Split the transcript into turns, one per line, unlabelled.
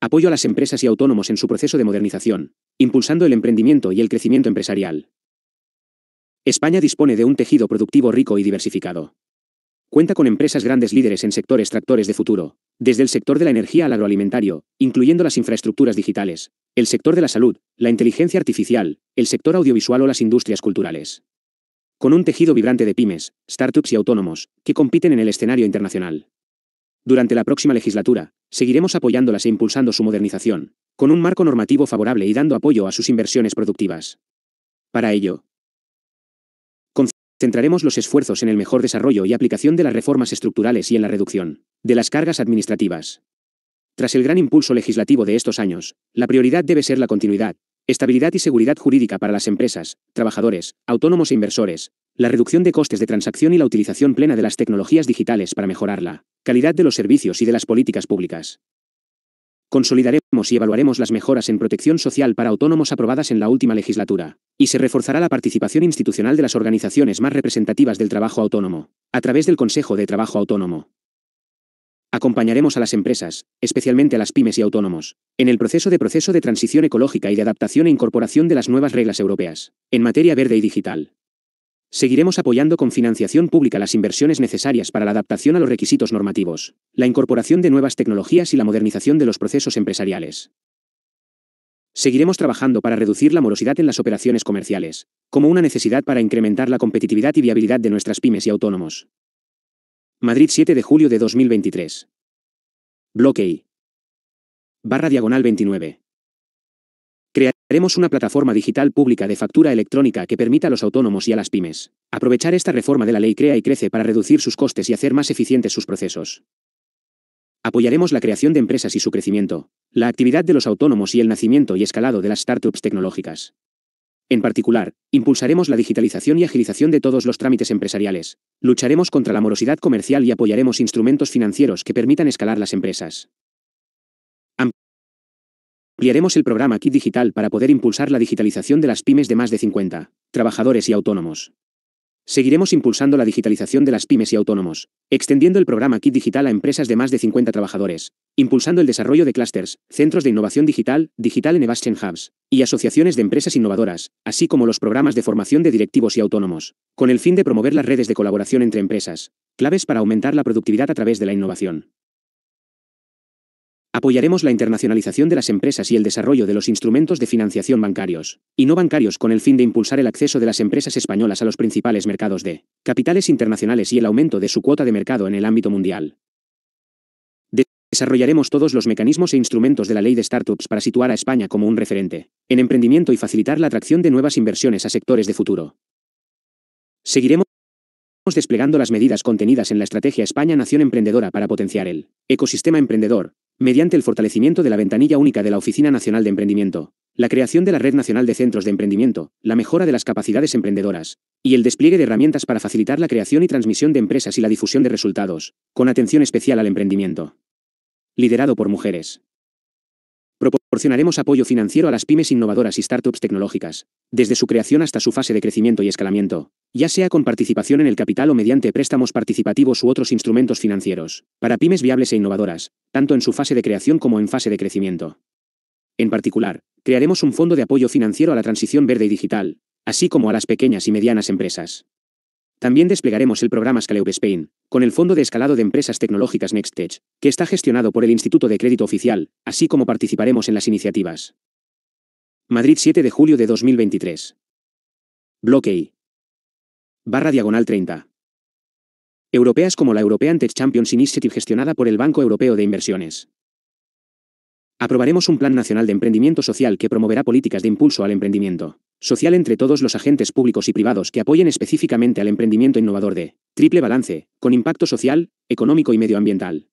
Apoyo a las empresas y autónomos en su proceso de modernización, impulsando el emprendimiento y el crecimiento empresarial. España dispone de un tejido productivo rico y diversificado. Cuenta con empresas grandes líderes en sectores tractores de futuro, desde el sector de la energía al agroalimentario, incluyendo las infraestructuras digitales, el sector de la salud, la inteligencia artificial, el sector audiovisual o las industrias culturales. Con un tejido vibrante de pymes, startups y autónomos, que compiten en el escenario internacional. Durante la próxima legislatura, Seguiremos apoyándolas e impulsando su modernización, con un marco normativo favorable y dando apoyo a sus inversiones productivas. Para ello, Centraremos los esfuerzos en el mejor desarrollo y aplicación de las reformas estructurales y en la reducción de las cargas administrativas. Tras el gran impulso legislativo de estos años, la prioridad debe ser la continuidad, estabilidad y seguridad jurídica para las empresas, trabajadores, autónomos e inversores, la reducción de costes de transacción y la utilización plena de las tecnologías digitales para mejorar la calidad de los servicios y de las políticas públicas. Consolidaremos y evaluaremos las mejoras en protección social para autónomos aprobadas en la última legislatura, y se reforzará la participación institucional de las organizaciones más representativas del trabajo autónomo, a través del Consejo de Trabajo Autónomo. Acompañaremos a las empresas, especialmente a las pymes y autónomos, en el proceso de proceso de transición ecológica y de adaptación e incorporación de las nuevas reglas europeas, en materia verde y digital. Seguiremos apoyando con financiación pública las inversiones necesarias para la adaptación a los requisitos normativos, la incorporación de nuevas tecnologías y la modernización de los procesos empresariales. Seguiremos trabajando para reducir la morosidad en las operaciones comerciales, como una necesidad para incrementar la competitividad y viabilidad de nuestras pymes y autónomos. Madrid 7 de julio de 2023. Bloque I. Barra diagonal 29. Haremos una plataforma digital pública de factura electrónica que permita a los autónomos y a las pymes aprovechar esta reforma de la ley Crea y Crece para reducir sus costes y hacer más eficientes sus procesos. Apoyaremos la creación de empresas y su crecimiento, la actividad de los autónomos y el nacimiento y escalado de las startups tecnológicas. En particular, impulsaremos la digitalización y agilización de todos los trámites empresariales, lucharemos contra la morosidad comercial y apoyaremos instrumentos financieros que permitan escalar las empresas. Ampliaremos el programa Kit Digital para poder impulsar la digitalización de las pymes de más de 50 trabajadores y autónomos. Seguiremos impulsando la digitalización de las pymes y autónomos, extendiendo el programa Kit Digital a empresas de más de 50 trabajadores, impulsando el desarrollo de clusters, centros de innovación digital, Digital Innovation Hubs, y asociaciones de empresas innovadoras, así como los programas de formación de directivos y autónomos, con el fin de promover las redes de colaboración entre empresas, claves para aumentar la productividad a través de la innovación. Apoyaremos la internacionalización de las empresas y el desarrollo de los instrumentos de financiación bancarios y no bancarios con el fin de impulsar el acceso de las empresas españolas a los principales mercados de capitales internacionales y el aumento de su cuota de mercado en el ámbito mundial. Desarrollaremos todos los mecanismos e instrumentos de la ley de startups para situar a España como un referente en emprendimiento y facilitar la atracción de nuevas inversiones a sectores de futuro. Seguiremos desplegando las medidas contenidas en la estrategia España Nación Emprendedora para potenciar el ecosistema emprendedor, mediante el fortalecimiento de la ventanilla única de la Oficina Nacional de Emprendimiento, la creación de la Red Nacional de Centros de Emprendimiento, la mejora de las capacidades emprendedoras, y el despliegue de herramientas para facilitar la creación y transmisión de empresas y la difusión de resultados, con atención especial al emprendimiento. Liderado por mujeres. Proporcionaremos apoyo financiero a las pymes innovadoras y startups tecnológicas, desde su creación hasta su fase de crecimiento y escalamiento, ya sea con participación en el capital o mediante préstamos participativos u otros instrumentos financieros, para pymes viables e innovadoras, tanto en su fase de creación como en fase de crecimiento. En particular, crearemos un fondo de apoyo financiero a la transición verde y digital, así como a las pequeñas y medianas empresas. También desplegaremos el programa Scaleup Spain, con el Fondo de Escalado de Empresas Tecnológicas Nexttech, que está gestionado por el Instituto de Crédito Oficial, así como participaremos en las iniciativas. Madrid 7 de julio de 2023. Bloque Barra diagonal 30. Europeas como la European Tech Champions Initiative gestionada por el Banco Europeo de Inversiones. Aprobaremos un Plan Nacional de Emprendimiento Social que promoverá políticas de impulso al emprendimiento social entre todos los agentes públicos y privados que apoyen específicamente al emprendimiento innovador de triple balance, con impacto social, económico y medioambiental.